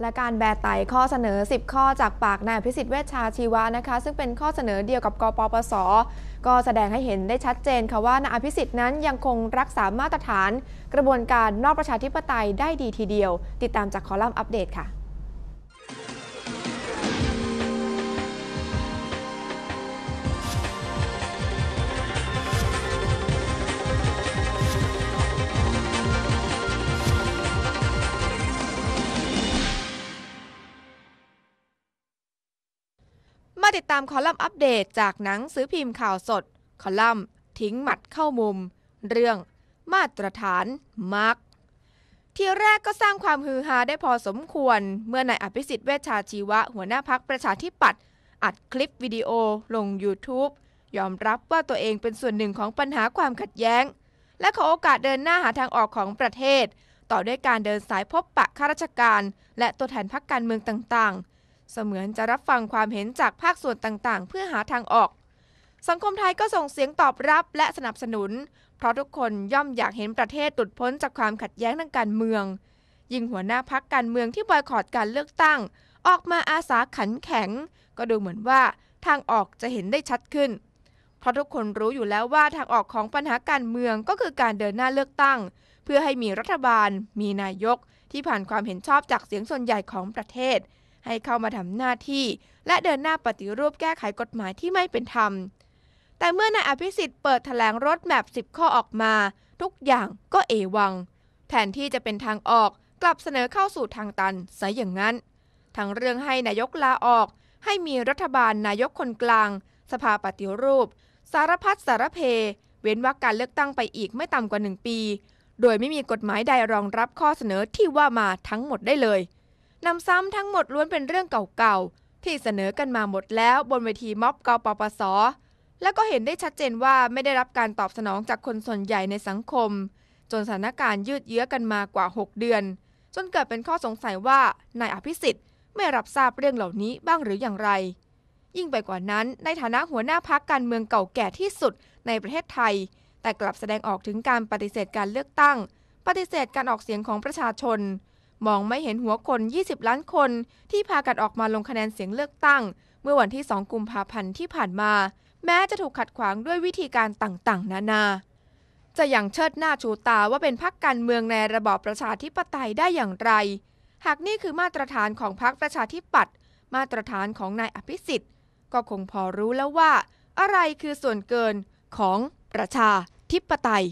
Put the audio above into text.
และการแบไตข้อเสนอ 10 ข้อจากปากนายพิสิทธิ์เวชชาชีวะนะคะ ซึ่งเป็นข้อเสนอเดียวกับกปปส ก็แสดงให้เห็นได้ชัดเจนค่ะว่านายพิสิทธิ์นั้นยังคงรักษามาตรฐาน กระบวนการนอกประชาธิปไตยได้ดีทีเดียว ติดตามจากคอลัมน์อัปเดตค่ะติดตามคอลัมน์อัปเดตจากหนังสือพิมพ์ข่าวสด คอลัมน์ ทิ้งหมัดเข้ามุม เรื่อง มาตรฐานมาร์กทีแรกก็สร้างความฮือฮาได้พอสมควร เมื่อนายอภิสิทธิ์เวชชาชีวะหัวหน้าพักประชาธิปัตย์อัดคลิปวิดีโอลง YouTube ยอมรับว่าตัวเองเป็นส่วนหนึ่งของปัญหาความขัดแย้ง และขอโอกาสเดินหน้าหาทางออกของประเทศ ต่อด้วยการเดินสายพบปะข้าราชการ และตัวแทนพักการเมืองต่าง ๆเสมือนจะรับฟังความเห็นจากภาคส่วนต่างๆ เพื่อหาทางออก สังคมไทยก็ส่งเสียงตอบรับและสนับสนุน เพราะทุกคนย่อมอยากเห็นประเทศ ตุดพ้นจากความขัดแย้งทางการเมือง ยิ่งหัวหน้าพักการเมืองที่บอยคอรดการเลือกตั้ง ออกมาอาสาขันแข็ง ก็ดูเหมือนว่าทางออกจะเห็นได้ชัดขึ้น เพราะทุกคนรู้อยู่แล้วว่าทางออกของปัญหาการเมืองก็คือการเดินหน้าเลือกตั้ง เพื่อให้มีรัฐบาล มีนายก ที่ผ่านความเห็นชอบจากเสียงส่วนใหญ่ของประเทศให้เข้ามาทำหน้าที่ และเดินหน้าปฏิรูปแก้ไขกฎหมายที่ไม่เป็นธรรม แต่เมื่อนายอภิสิทธิ์เปิดถแถลงรถแมพ10ข้อออกมา ทุกอย่างก็เอวัง แทนที่จะเป็นทางออกกลับเสนอเข้าสู่ทางตันซะอย่างนั้น ทั้งเรื่องให้นายกลาออก ให้มีรัฐบาลนายกคนกลาง สภาปฏิรูป สารพัดสารเพ เว้นว่าการเลือกตั้งไปอีกไม่ต่ำกว่าหนึ่งปีโดยไม่มีกฎหมายใดรองรับข้อเสนอที่ว่ามาทั้งหมดได้เลยนำซ้ำทั้งหมดล้วนเป็นเรื่องเก่าๆ ที่เสนอกันมาหมดแล้วบนเวทีม็อบกปปส และก็เห็นได้ชัดเจนว่าไม่ได้รับการตอบสนองจากคนส่วนใหญ่ในสังคม จนสถานการณ์ยืดเยื้อกันมากว่า 6 เดือน จนเกิดเป็นข้อสงสัยว่านายอภิสิทธิ์ไม่รับทราบเรื่องเหล่านี้บ้างหรืออย่างไร ยิ่งไปกว่านั้นในฐานะหัวหน้าพักการเมืองเก่าแก่ที่สุดในประเทศไทย แต่กลับแสดงออกถึงการปฏิเสธการเลือกตั้ง ปฏิเสธการออกเสียงของประชาชนมองไม่เห็นหัวคน 20 ล้านคนที่พากันออกมาลงคะแนนเสียงเลือกตั้ง เมื่อวันที่ 2 กุมภาพันธ์ที่ผ่านมา แม้จะถูกขัดขวางด้วยวิธีการต่างๆ นานา จะยังเชิดหน้าชูตาว่าเป็นพรรคการเมืองในระบอบประชาธิปไตยได้อย่างไร หากนี่คือมาตรฐานของพรรคประชาธิปัตย์มาตรฐานของนายอภิสิทธิ์ ก็คงพอรู้แล้วว่าอะไรคือส่วนเกินของประชาธิปไตย